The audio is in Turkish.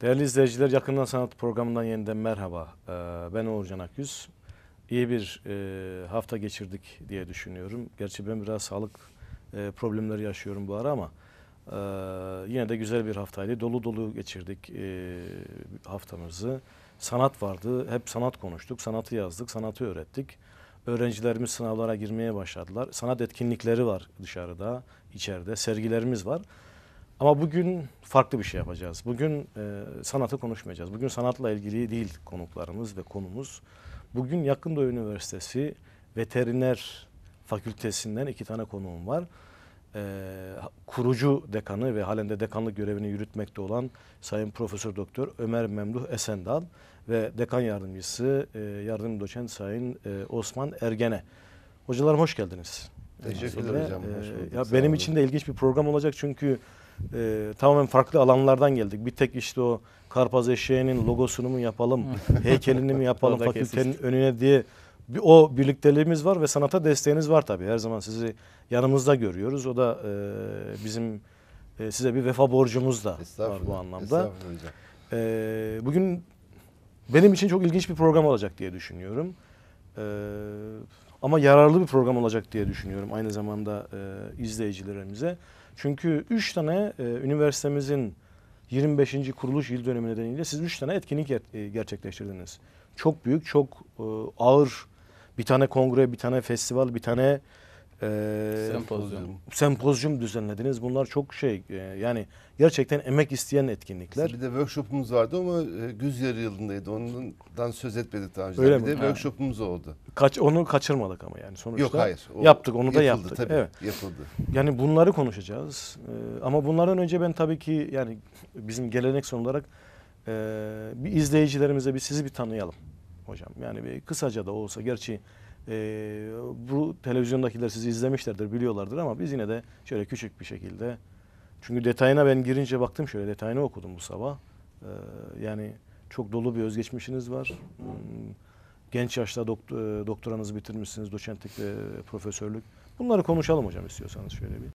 Değerli izleyiciler, Yakından Sanat programından yeniden merhaba. Ee, ben Uğurcan Akyüz. İyi bir e, hafta geçirdik diye düşünüyorum. Gerçi ben biraz sağlık e, problemleri yaşıyorum bu ara ama e, yine de güzel bir haftaydı. Dolu dolu geçirdik haftamızı. Sanat vardı, hep sanat konuştuk, sanatı yazdık, sanatı öğrettik. Öğrencilerimiz sınavlara girmeye başladılar. Sanat etkinlikleri var dışarıda, içeride, sergilerimiz var. Ama bugün farklı bir şey yapacağız. Bugün e, sanatı konuşmayacağız. Bugün sanatla ilgili değil konuklarımız ve konumuz. Bugün Yakın Doğu Üniversitesi Veteriner Fakültesinden iki tane konuğum var. E, kurucu dekanı ve halen de dekanlık görevini yürütmekte olan Sayın Profesör Doktor Ömer Memduh Esendal ve dekan yardımcısı e, yardım doçent Sayın e, Osman Ergene. Hocalarım hoş geldiniz. Teşekkürler hocam. Ee, ya benim için de ilginç bir program olacak çünkü e, tamamen farklı alanlardan geldik. Bir tek işte o Karpaz eşeğinin logosunu mu yapalım, heykelini mi yapalım Orada fakültenin önüne diye bir, o birlikteliğimiz var ve sanata desteğiniz var tabii. Her zaman sizi yanımızda görüyoruz. O da e, bizim e, size bir vefa borcumuz da var bu anlamda. E, bugün benim için çok ilginç bir program olacak diye düşünüyorum. E, ama yararlı bir program olacak diye düşünüyorum aynı zamanda e, izleyicilerimize. Çünkü 3 tane e, üniversitemizin 25. kuruluş yıl dönemi nedeniyle siz 3 tane etkinlik e, gerçekleştirdiniz. Çok büyük, çok e, ağır bir tane kongre, bir tane festival, bir tane e, sempozyum. sempozyum düzenlediniz. Bunlar çok şey e, yani gerçekten emek isteyen etkinlikler. Bir de workshopumuz vardı ama e, güz yarı yılındaydı. Ondan söz etmedik daha önce. Öyle bir mi? de workshopumuz oldu. Kaç onu kaçırmadık ama yani sonuçta. Yok hayır. O yaptık onu yapıldı, da yaptık. Tabii, evet. Yapıldı. Yani bunları konuşacağız. E, ama bunlardan önce ben tabii ki yani bizim gelenek son olarak e, bir izleyicilerimize bir sizi bir tanıyalım hocam. Yani bir kısaca da olsa gerçi e, bu televizyondakiler sizi izlemişlerdir, biliyorlardır ama biz yine de şöyle küçük bir şekilde. Çünkü detayına ben girince baktım şöyle detayını okudum bu sabah. E, yani çok dolu bir özgeçmişiniz var. Hmm, genç yaşta doktor, e, doktoranızı bitirmişsiniz, doçentlik ve profesörlük. Bunları konuşalım hocam istiyorsanız şöyle bir.